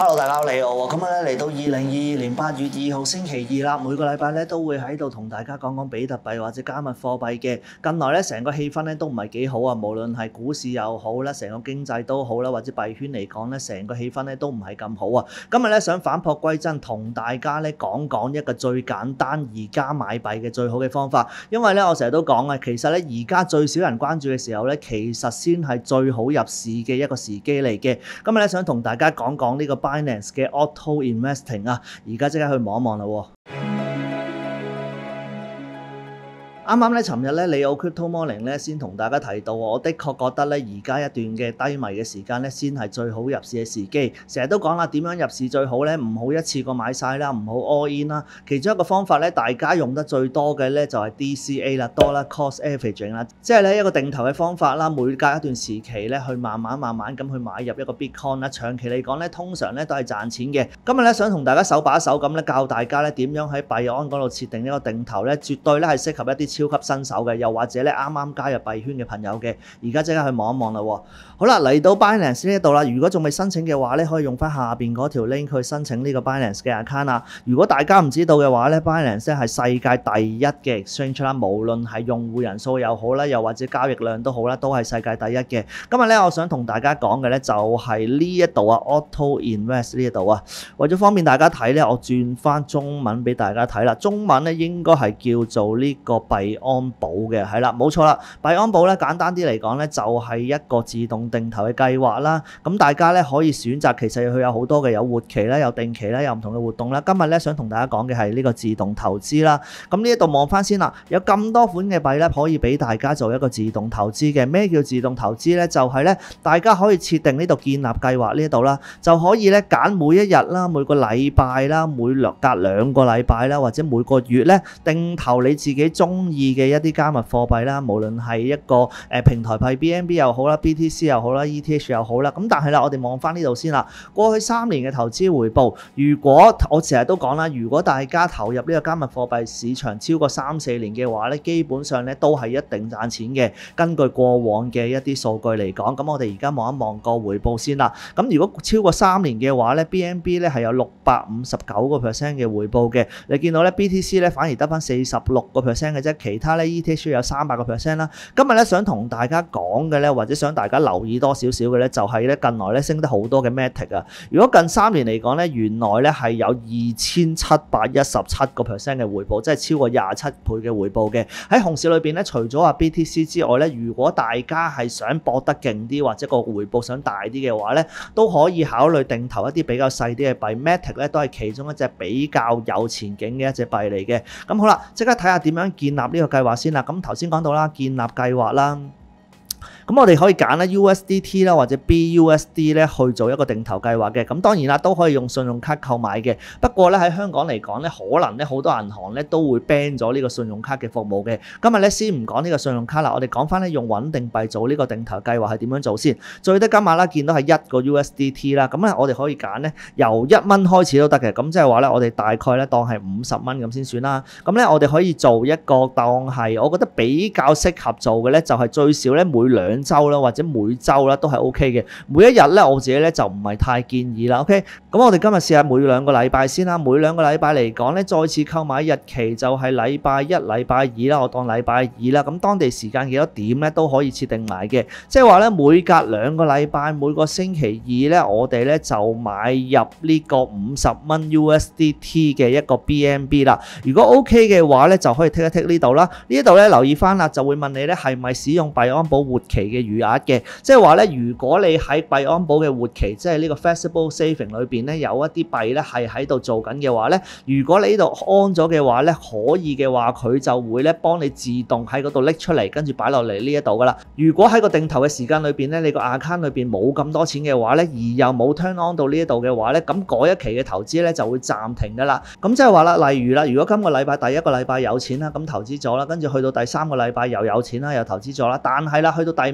Hello，大家好，你好今咁咧嚟到二零二二年八月二號星期二啦。每個禮拜咧都會喺度同大家講講比特幣或者加密貨幣嘅。近來咧成個氣氛咧都唔係幾好啊，無論係股市又好啦，成個經濟都好啦，或者幣圈嚟講咧，成個氣氛咧都唔係咁好啊。今日咧想反璞歸真，同大家咧講講一個最簡單而家買幣嘅最好嘅方法。因為咧我成日都講啊，其實咧而家最少人關注嘅時候咧，其實先係最好入市嘅一個時機嚟嘅。今日咧想同大家講講呢個。Finance 嘅 auto investing 啊，而家即刻去望一望啦啱啱咧，尋日咧，你有 Crypto Morning 咧，先同大家提到，我的確覺得咧，而家一段嘅低迷嘅時間咧，先係最好入市嘅時機。成日都講啦，點樣入市最好咧？唔好一次過買晒啦，唔好 all in 啦。其中一個方法咧，大家用得最多嘅咧，就係 DCA 啦，Dollar Cost Averaging 啦，即係咧一個定投嘅方法啦。每隔一段時期咧，去慢慢慢慢咁去買入一個 Bitcoin 啦。長期嚟講咧，通常咧都係賺錢嘅。今日咧，想同大家手把手咁咧教大家咧點樣喺幣安嗰度設定一個定投咧，絕對咧係適合一啲。超級新手嘅，又或者咧啱啱加入幣圈嘅朋友嘅，而家即刻去望一望啦喎。好啦，嚟到 Balance 呢一度啦，如果仲未申請嘅話咧，可以用翻下邊嗰條 link 去申請呢個 Balance 嘅 account 啦。如果大家唔知道嘅話咧，Balance 系係世界第一嘅 exchange 啦，無論係用戶人數又好啦，又或者交易量都好啦，都係世界第一嘅。今日咧，我想同大家講嘅咧，就係呢一度啊，Auto Invest 呢一度啊，為咗方便大家睇咧，我轉翻中文俾大家睇啦。中文咧應該係叫做呢個幣。安保嘅系啦，冇错啦。币安保咧，简单啲嚟讲咧，就系一个自动定投嘅计划啦。咁大家咧可以选择，其实佢有好多嘅，有活期啦，有定期啦，有唔同嘅活动啦。今日咧想同大家讲嘅系呢个自动投资啦。咁呢一度望翻先啦，有咁多款嘅币咧可以俾大家做一个自动投资嘅。咩叫自动投资咧？就系咧，大家可以设定呢度建立计划呢度啦，就可以咧拣每一日啦、每个礼拜啦、每隔两个礼拜啦，或者每个月咧定投你自己中。意嘅一啲加密貨幣啦，無論係一個誒平台幣 BNB 又好啦，BTC 又好啦，ETH 又好啦，咁但係啦，我哋望翻呢度先啦。過去三年嘅投資回報，如果我成日都講啦，如果大家投入呢個加密貨幣市場超過三四年嘅話咧，基本上咧都係一定賺錢嘅。根據過往嘅一啲數據嚟講，咁我哋而家望一望個回報先啦。咁如果超過三年嘅話咧，BNB 咧係有六百五十九個 percent 嘅回報嘅，你見到咧 BTC 咧反而得翻四十六個 percent 嘅啫。其他咧，ETC 有三百個 percent 啦。今日咧，想同大家講嘅咧，或者想大家留意多少少嘅咧，就係咧近來咧升得好多嘅 Matic 啊。如果近三年嚟講咧，原來咧係有二千七百一十七個 percent 嘅回報，即係超過廿七倍嘅回報嘅。喺熊市裏面咧，除咗啊 BTC 之外咧，如果大家係想博得勁啲或者個回報想大啲嘅話咧，都可以考慮定投一啲比較細啲嘅幣。Matic 咧都係其中一隻比較有前景嘅一隻幣嚟嘅。咁好啦，即刻睇下點樣建立。呢個計劃先啦，咁頭先講到啦，建立計劃啦。咁我哋可以揀咧 USDT 啦，或者 BUSD 咧去做一個定投計劃嘅。咁當然啦，都可以用信用卡購買嘅。不過咧喺香港嚟講咧，可能咧好多銀行咧都會 ban 咗呢個信用卡嘅服務嘅。今日咧先唔講呢個信用卡啦，我哋講翻咧用穩定幣做呢個定投計劃係點樣做先。最低金碼啦，見到係一個 USDT 啦。咁咧我哋可以揀咧由一蚊開始都得嘅。咁即係話咧，我哋大概咧當係五十蚊咁先算啦。咁咧我哋可以做一個當係，我覺得比較適合做嘅咧就係最少咧每兩周啦或者每周啦都系 O K 嘅，每一日咧我自己咧就唔系太建议啦。O K，咁我哋今日试下每两个礼拜先啦，每两个礼拜嚟讲咧，再次购买日期就系礼拜一、礼拜二啦，我当礼拜二啦。咁当地时间几多点咧都可以设定埋嘅，即系话咧每隔两个礼拜，每个星期二咧，我哋咧就买入呢个五十蚊 U S D T 嘅一个 B M B 啦。如果 O K 嘅话咧，就可以 tick 一 tick 呢度啦。呢度咧留意翻啦，就会问你咧系咪使用币安保活期。嘅餘額嘅，即係話咧，如果你喺幣安保嘅活期，即係呢個 Flexible Saving 裏邊咧，有一啲幣咧係喺度做緊嘅話咧，如果你呢度安咗嘅話咧，可以嘅話，佢就會咧幫你自動喺嗰度拎出嚟，跟住擺落嚟呢一度噶啦。如果喺個定投嘅時間裏邊咧，你個 account 裏邊冇咁多錢嘅話咧，而又冇 turn on 到呢一度嘅話咧，咁嗰一期嘅投資咧就會暫停噶啦。咁即係話啦，例如啦，如果今個禮拜第一個禮拜有錢啦，咁投資咗啦，跟住去到第三個禮拜又有錢啦，又投資咗啦，但係啦，去到第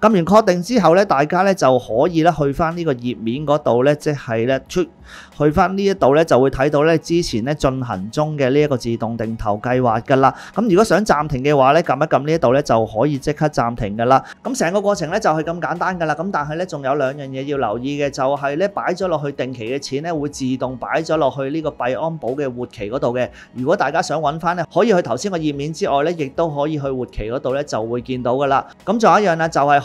撳完確定之後咧，大家咧就可以咧去翻呢個頁面嗰度咧，即係咧出去翻呢一度咧，就會睇到咧之前咧進行中嘅呢一個自動定投計劃噶啦。咁如果想暫停嘅話咧，撳一撳呢一度咧就可以即刻暫停噶啦。咁成個過程咧就係咁簡單噶啦。咁但係咧仲有兩樣嘢要留意嘅，就係咧擺咗落去定期嘅錢咧會自動擺咗落去呢個幣安保嘅活期嗰度嘅。如果大家想揾翻咧，可以去頭先個頁面之外咧，亦都可以去活期嗰度咧就會見到噶啦。咁仲有一樣呢，就係。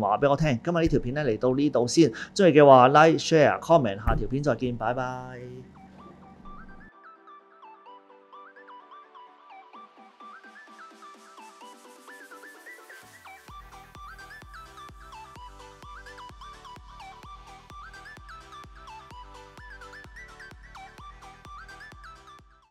話俾我聽，今日呢條片咧嚟到呢度先，中意嘅話 like、share、comment，下條片再見，拜拜。